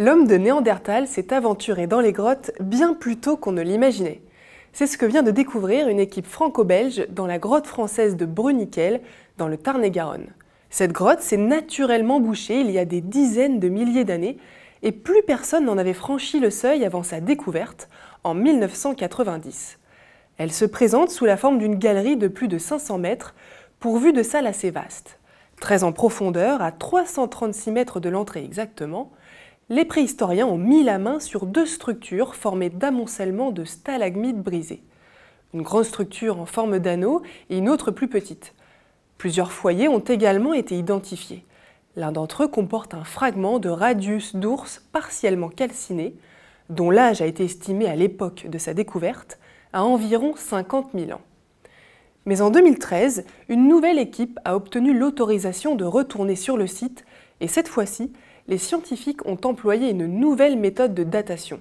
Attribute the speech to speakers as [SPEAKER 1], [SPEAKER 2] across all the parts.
[SPEAKER 1] L'homme de Néandertal s'est aventuré dans les grottes bien plus tôt qu'on ne l'imaginait. C'est ce que vient de découvrir une équipe franco-belge dans la grotte française de Bruniquel, dans le Tarn-et-Garonne. Cette grotte s'est naturellement bouchée il y a des dizaines de milliers d'années et plus personne n'en avait franchi le seuil avant sa découverte en 1990. Elle se présente sous la forme d'une galerie de plus de 500 mètres, pourvue de salles assez vastes. Très en profondeur, à 336 mètres de l'entrée exactement, les préhistoriens ont mis la main sur deux structures formées d'amoncellements de stalagmites brisées. Une grande structure en forme d'anneau et une autre plus petite. Plusieurs foyers ont également été identifiés. L'un d'entre eux comporte un fragment de radius d'ours partiellement calciné, dont l'âge a été estimé à l'époque de sa découverte à environ 50 000 ans. Mais en 2013, une nouvelle équipe a obtenu l'autorisation de retourner sur le site et cette fois-ci, les scientifiques ont employé une nouvelle méthode de datation.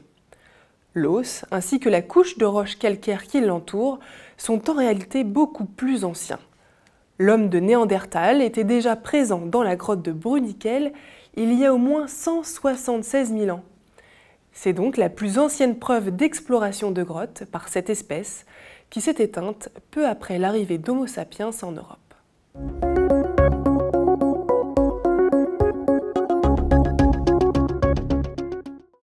[SPEAKER 1] L'os ainsi que la couche de roche calcaire qui l'entoure sont en réalité beaucoup plus anciens. L'homme de Néandertal était déjà présent dans la grotte de Bruniquel il y a au moins 176 000 ans. C'est donc la plus ancienne preuve d'exploration de grottes par cette espèce qui s'est éteinte peu après l'arrivée d'Homo sapiens en Europe.